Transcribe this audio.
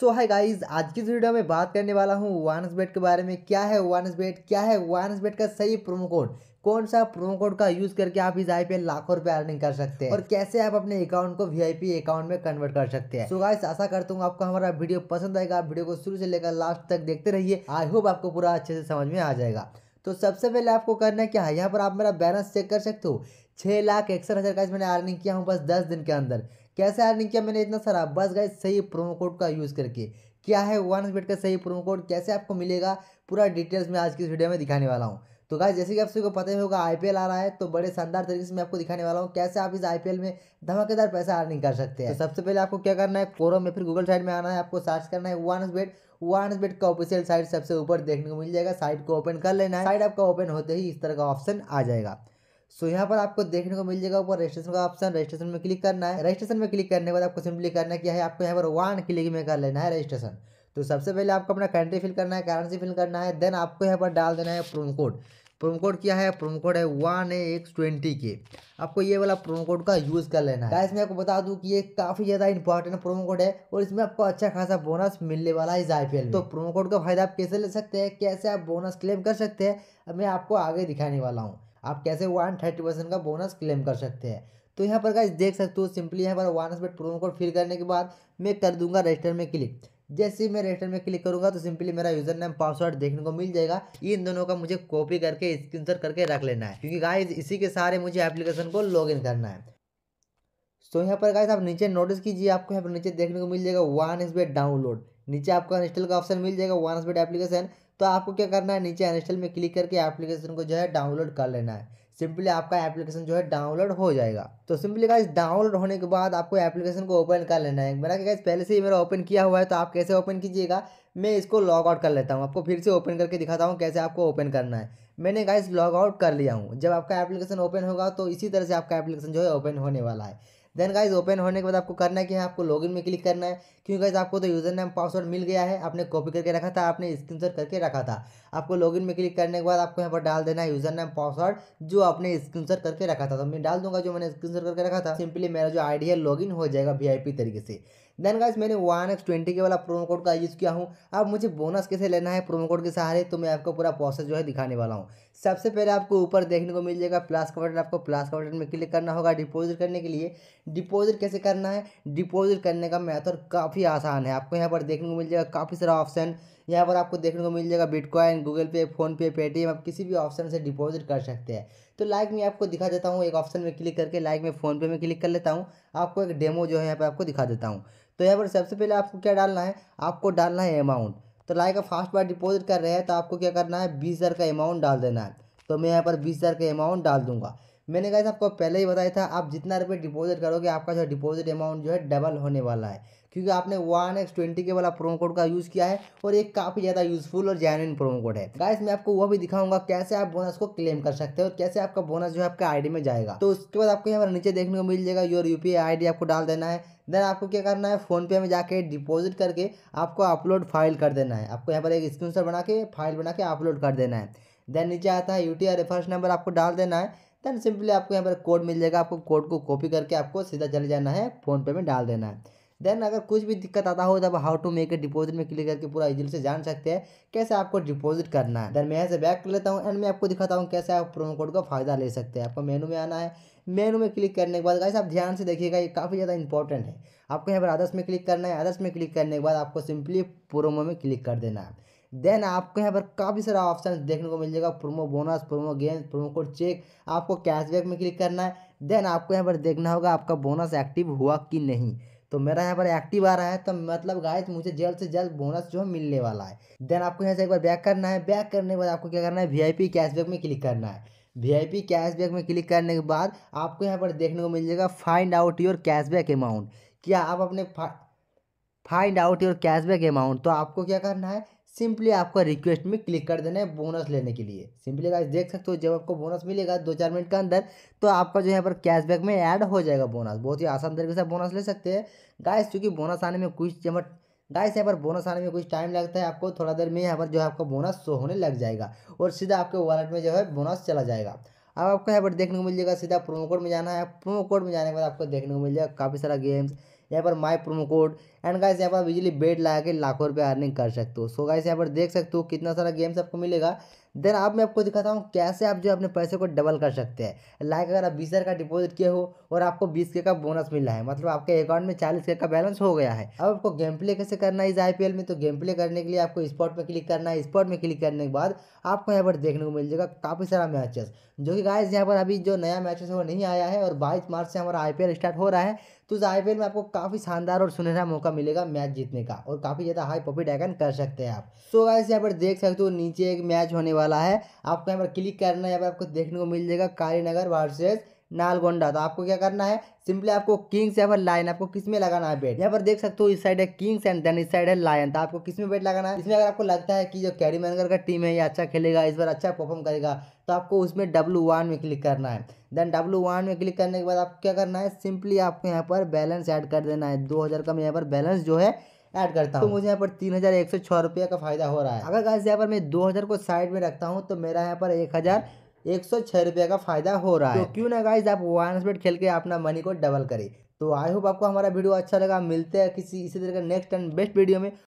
सो है गाइज आज की वीडियो में बात करने वाला हूँ वानस बेट के बारे में क्या है वानस बेट क्या है वानस बेट का सही प्रोमो कोड कौन सा प्रोमो कोड का यूज़ करके आप इस आई लाखों रुपए अर्निंग कर सकते हैं और कैसे आप अपने अकाउंट को वीआईपी अकाउंट में कन्वर्ट कर सकते हैं सो गाइस आशा करता हूँ आपको हमारा वीडियो पसंद आएगा वीडियो को शुरू से लेकर लास्ट तक देखते रहिए आई होप आपको पूरा अच्छे से समझ में आ जाएगा तो सबसे पहले आपको करना क्या है यहाँ पर आप मेरा बैलेंस चेक कर सकते हो छः लाख इकसठ हज़ार का मैंने अर्निंग किया हूँ बस दस दिन के अंदर कैसे अर्निंग किया मैंने इतना सारा बस गए सही प्रोमो कोड का यूज़ करके क्या है वन हंड्रेड का सही प्रोमो कोड कैसे आपको मिलेगा पूरा डिटेल्स में आज की इस वीडियो में दिखाने वाला हूँ तो गाय जैसे कि आप सबको पता ही होगा आईपीएल आ रहा है तो बड़े शानदार तरीके से मैं आपको दिखाने वाला हूँ कैसे आप इस आईपीएल में धमाकेदार पैसा अर्निंग कर सकते हैं तो सबसे पहले आपको क्या करना है कोरो में फिर गूगल साइट में आना है आपको सर्च करना है वन बेट वन बेट का ऑफिशियल साइट सबसे ऊपर देखने को मिल जाएगा साइट को ओपन कर लेना है साइट आपका ओपन होते ही इस तरह का ऑप्शन आ जाएगा सो so, यहाँ पर आपको देखने को मिल जाएगा ऊपर रजिस्ट्रेशन का ऑप्शन रजिस्ट्रेशन में क्लिक करना है रजिस्ट्रेशन में क्लिक करने के बाद आपको सिंपली करना क्या है आपको यहाँ पर वन क्लिक में कर लेना है रजिस्ट्रेशन तो सबसे पहले आपको अपना कंट्री फिल करना है करेंसी फिल करना है देन आपको यहाँ पर डाल देना है प्रोमो कोड प्रोमो कोड क्या है प्रोमो कोड है वन एक्स ट्वेंटी के आपको ये वाला प्रोमो कोड का यूज़ कर लेना है गाइस मैं आपको बता दूं कि ये काफ़ी ज़्यादा इंपॉर्टेंट प्रोमो कोड है और इसमें आपको अच्छा खासा बोनस मिलने वाला है इस आईपीएल तो प्रोमो कोड का फायदा आप कैसे ले सकते हैं कैसे आप बोनस क्लेम कर सकते हैं मैं आपको आगे दिखाने वाला हूँ आप कैसे वन थर्टी परसेंट का बोनस क्लेम कर सकते हैं तो यहाँ पर गाइस देख सकते हो सिंपली यहाँ पर one hundred promo code fill करने के बाद मैं कर दूंगा रजिस्टर में क्लिक जैसे ही मैं रजिस्टर में क्लिक करूंगा तो सिंपली मेरा यूजर नेम पासवर्ड देखने को मिल जाएगा इन दोनों का मुझे कॉपी करके स्क्रीनशॉट करके रख लेना है क्योंकि गाइज इसी के सहारे मुझे एप्लीकेशन को इन करना है सो तो यहाँ पर गाइज आप नीचे नोटिस कीजिए आपको यहाँ पर नीचे देखने को मिल जाएगा वन एस डाउनलोड नीचे आपको इंस्टॉल का ऑप्शन मिल जाएगा वन एस एप्लीकेशन तो आपको क्या करना है नीचे इंस्टॉल में क्लिक करके एप्लीकेशन को जो है डाउनलोड कर लेना है सिंपली आपका एप्लीकेशन जो है डाउनलोड हो जाएगा तो सिंपली गाइज डाउनलोड होने के बाद आपको एप्लीकेशन को ओपन कर लेना है मेरा क्या पहले से ही मेरा ओपन किया हुआ है तो आप कैसे ओपन कीजिएगा मैं इसको लॉग आउट कर लेता हूँ आपको फिर से ओपन करके दिखाता हूँ कैसे आपको ओपन करना है मैंने गाइज लॉग आउट कर लिया हूँ जब आपका एप्लीकेशन ओपन होगा तो इसी तरह से आपका एप्लीकेशन जो है ओपन होने वाला है देन गाइज ओपन होने के बाद आपको करना है कि आपको लॉगिन में क्लिक करना है क्योंकि गाइज आपको तो यूज़र नेम पासवर्ड मिल गया है आपने कॉपी करके रखा था आपने स्क्रीन करके रखा था आपको लॉगिन में क्लिक करने के बाद आपको यहाँ पर डाल देना है यूज़र नेम पासवर्ड जो आपने स्क्रीन करके रखा था तो मैं डाल दूंगा जो मैंने स्क्रीन करके रखा था सिंपली मेरा जो आईडी है लॉगिन हो जाएगा वी तरीके से देन गाइज मैंने वन एक्स ट्वेंटी के वाला प्रोमो कोड का यूज़ किया हूँ अब मुझे बोनस कैसे लेना है प्रोमो कोड के सहारे तो मैं आपको पूरा प्रोसेस जो है दिखाने वाला हूँ सबसे पहले आपको ऊपर देखने को मिल जाएगा प्लस का बटन आपको प्लस का बटन में क्लिक करना होगा डिपॉजिट करने के लिए डिपॉजिट कैसे करना है डिपॉजिट करने का मैथड काफ़ी आसान है आपको यहाँ पर देखने को मिल जाएगा काफ़ी सारा ऑप्शन यहाँ पर आपको देखने को मिल जाएगा bitcoin Google Pay PhonePe Paytm आप किसी भी ऑप्शन से डिपॉजिट कर सकते हैं तो लाइक में आपको दिखा देता हूँ एक ऑप्शन में क्लिक करके लाइक में फ़ोनपे में क्लिक कर लेता हूँ आपको एक डेमो जो है यहाँ पर आपको दिखा देता हूँ तो यहाँ पर सबसे पहले आपको क्या डालना है आपको डालना है अमाउंट तो लाइक आप फास्ट बार डिपॉजिट कर रहे हैं तो आपको क्या करना है बीस हज़ार का अमाउंट डाल देना है तो मैं यहाँ पर बीस हज़ार का अमाउंट डाल दूँगा मैंने कहा आपको पहले ही बताया था आप जितना रुपये डिपॉजिट करोगे आपका जो डिपॉजिट अमाउंट जो है डबल होने वाला है क्योंकि आपने वन एक्स ट्वेंटी के वाला प्रोमो कोड का यूज़ किया है और एक काफ़ी ज़्यादा यूजफुल और जैनविन प्रोमो कोड है गाइस मैं आपको वो भी दिखाऊंगा कैसे आप बोनस को क्लेम कर सकते हैं और कैसे आपका बोनस जो है आपके आईडी में जाएगा तो उसके बाद आपको यहाँ पर नीचे देखने को मिल जाएगा योर यू पी आपको डाल देना है देन आपको क्या करना है फ़ोनपे में जाके डिपॉजिट करके आपको अपलोड फाइल कर देना है आपको यहाँ पर एक स्क्रीन बना के फाइल बना के अपलोड कर देना है देन नीचे आता है यू टी रेफरेंस नंबर आपको डाल देना है देन सिंपली आपको यहाँ पर कोड मिल जाएगा आपको कोड को कॉपी करके आपको सीधा चले जाना है फ़ोनपे में डाल देना है देन अगर कुछ भी दिक्कत आता हो तब how to make a deposit में क्लिक करके पूरा इजिली से जान सकते हैं कैसे आपको डिपॉजिट करना है देन मैं यहाँ से बैक कर लेता हूँ एंड मैं आपको दिखाता हूँ कैसे आप प्रोमो कोड का फायदा ले सकते हैं आपको मेनू में आना है मेनू में क्लिक करने के बाद गाइस आप ध्यान से देखिएगा ये काफ़ी ज़्यादा इंपॉर्टेंट है आपको यहाँ पर आदर्श में क्लिक करना है आदर्श में क्लिक करने के बाद आपको सिंपली प्रोमो में क्लिक कर देना है देन आपको यहाँ पर काफ़ी सारा ऑप्शन देखने को मिल जाएगा promo bonus promo game promo code check आपको कैशबैक में क्लिक करना है देन आपको यहाँ पर देखना होगा आपका बोनस एक्टिव हुआ कि नहीं तो मेरा यहाँ पर एक्टिव आ रहा है तो मतलब गाइस मुझे जल्द से जल्द बोनस जो है मिलने वाला है देन आपको यहाँ से एक बार बैक करना है बैक करने के बाद आपको क्या करना है वीआईपी कैशबैक में क्लिक करना है पी कैशबैक में क्लिक करने के बाद आपको यहाँ पर देखने को मिल जाएगा find out your cashback amount क्या आप अपने find out your cashback amount तो आपको क्या करना है सिंपली आपका रिक्वेस्ट में क्लिक कर देना है बोनस लेने के लिए सिंपली गाइस देख सकते हो जब आपको बोनस मिलेगा दो चार मिनट के अंदर तो आपका जो है पर कैशबैक में ऐड हो जाएगा बोनस बहुत ही आसान तरीके से बोनस ले सकते हैं गाइस क्योंकि बोनस आने में कुछ जब गाइस यहाँ पर बोनस आने में कुछ टाइम लगता है आपको थोड़ा देर में यहाँ पर जो है आपका बोनस शो होने लग जाएगा और सीधा आपके वॉलेट में जो है बोनस चला जाएगा अब आपको यहाँ पर देखने को मिल जाएगा सीधा प्रोमो कोड में जाना है प्रोमो कोड में जाने के बाद आपको देखने को मिल जाएगा काफ़ी सारा गेम्स यहाँ पर my promo code and guys यहाँ पर बिजली बेड लगा के लाखों रुपये अर्निंग कर सकते हो सो गाइस यहाँ पर देख सकते हो कितना सारा गेम्स आपको मिलेगा देन आप मैं आपको दिखाता हूँ कैसे आप जो अपने पैसे को डबल कर सकते हैं लाइक अगर आप बीस हज़ार का डिपॉजिट किए हो और आपको बीस के का बोनस मिला है मतलब आपके अकाउंट में चालीस का बैलेंस हो गया है अब आपको गेम प्ले कैसे करना है इस आई में तो गेम प्ले करने के लिए आपको स्पॉट में क्लिक करना है स्पॉट में क्लिक करने के बाद आपको यहाँ पर देखने को मिल जाएगा काफ़ी सारा मैचेस जो कि गाइस यहाँ पर अभी जो नया मैचेस है वो नहीं आया है और बाईस मार्च से हमारा आई स्टार्ट हो रहा है तो इस आई में आपको काफ़ी शानदार और सुनहरा मौका मिलेगा मैच जीतने का और काफ़ी ज़्यादा हाई प्रॉफिट आइकन कर सकते हैं आप सो गाइस यहाँ पर देख सकते हो नीचे एक मैच होने वाला है आपको यहाँ पर क्लिक करना है यहाँ पर आपको देखने को मिल जाएगा कालीनगर वर्सेज नालगोंडा तो आपको क्या करना है सिंपली आपको किंग्स या फिर लाइन आपको किस में लगाना है बेट यहाँ पर देख सकते हो इस साइड है किंग्स एंड देन इस साइड है लायन तो आपको किस में बेट लगाना है इसमें अगर आपको लगता है कि जो कैरी मैनगर का टीम है ये अच्छा खेलेगा इस बार अच्छा परफॉर्म करेगा तो आपको उसमें डब्लू वन में क्लिक करना है देन डब्लू वन में क्लिक करने के बाद आपको क्या करना है सिंपली आपको यहाँ पर बैलेंस ऐड कर देना है दो हज़ार का मैं यहाँ पर बैलेंस जो है ऐड करता हूँ तो मुझे यहाँ पर तीन हज़ार एक सौ छः रुपये का फ़ायदा हो रहा है अगर गाइस यहाँ पर मैं दो हज़ार को साइड में रखता हूँ तो मेरा यहाँ पर एक हज़ार एक सौ छः रुपये का फ़ायदा हो रहा है तो क्यों ना गाइज आप वन हंड्रेड खेल के अपना मनी को डबल करें तो आई होप आपको हमारा वीडियो अच्छा लगा मिलते हैं किसी इसी तरह का नेक्स्ट एंड बेस्ट वीडियो में